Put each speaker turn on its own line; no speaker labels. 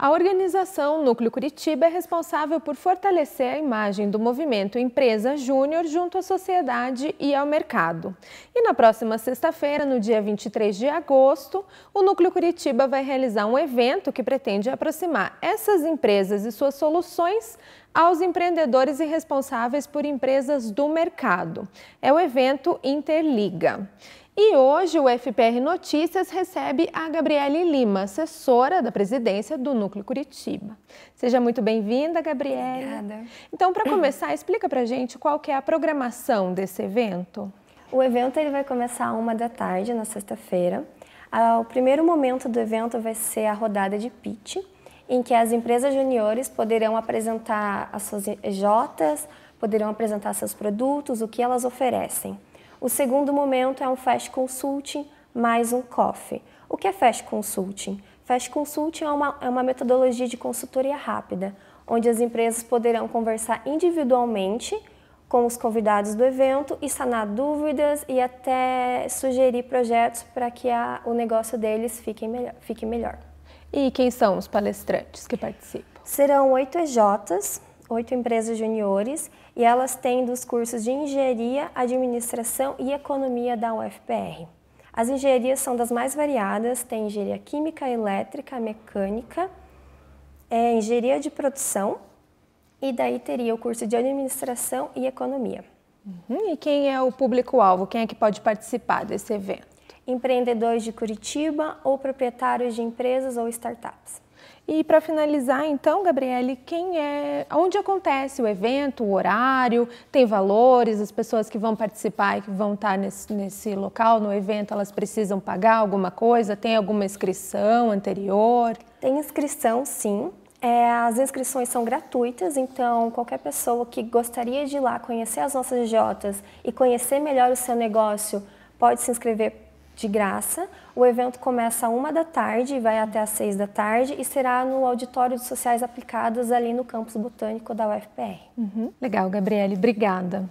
A organização Núcleo Curitiba é responsável por fortalecer a imagem do movimento Empresa Júnior junto à sociedade e ao mercado. E na próxima sexta-feira, no dia 23 de agosto, o Núcleo Curitiba vai realizar um evento que pretende aproximar essas empresas e suas soluções aos empreendedores e responsáveis por empresas do mercado. É o evento Interliga. E hoje o FPR Notícias recebe a Gabriele Lima, assessora da presidência do Núcleo Curitiba. Seja muito bem-vinda, Gabriele. Obrigada. Então, para começar, explica para
gente qual que é a programação desse evento. O evento ele vai começar uma da tarde, na sexta-feira. Ah, o primeiro momento do evento vai ser a rodada de pitch, em que as empresas juniores poderão apresentar as suas EJs, poderão apresentar seus produtos, o que elas oferecem. O segundo momento é um Fast Consulting mais um Coffee. O que é Fast Consulting? Fast Consulting é uma, é uma metodologia de consultoria rápida, onde as empresas poderão conversar individualmente com os convidados do evento e sanar dúvidas e até sugerir projetos para que a, o negócio deles fique Fique melhor.
E quem são os palestrantes que participam?
Serão oito EJs, oito empresas juniores, e elas têm dos cursos de Engenharia, Administração e Economia da UFPR. As engenharias são das mais variadas, tem engenharia química, elétrica, mecânica, é, engenharia de produção, e daí teria o curso de administração e economia. Uhum. E quem é o público-alvo? Quem é que pode participar desse evento? empreendedores de Curitiba ou proprietários de empresas ou startups. E
para finalizar, então, Gabriele, quem é, onde acontece o evento, o
horário,
tem valores, as pessoas que vão participar e que vão estar nesse, nesse local, no evento,
elas precisam pagar alguma coisa? Tem alguma inscrição anterior? Tem inscrição, sim. É, as inscrições são gratuitas, então qualquer pessoa que gostaria de ir lá conhecer as nossas Jotas e conhecer melhor o seu negócio pode se inscrever de graça. O evento começa uma da tarde e vai até às seis da tarde e será no Auditório de Sociais Aplicadas ali no Campus Botânico da UFPR.
Uhum. Legal, Gabriele, obrigada.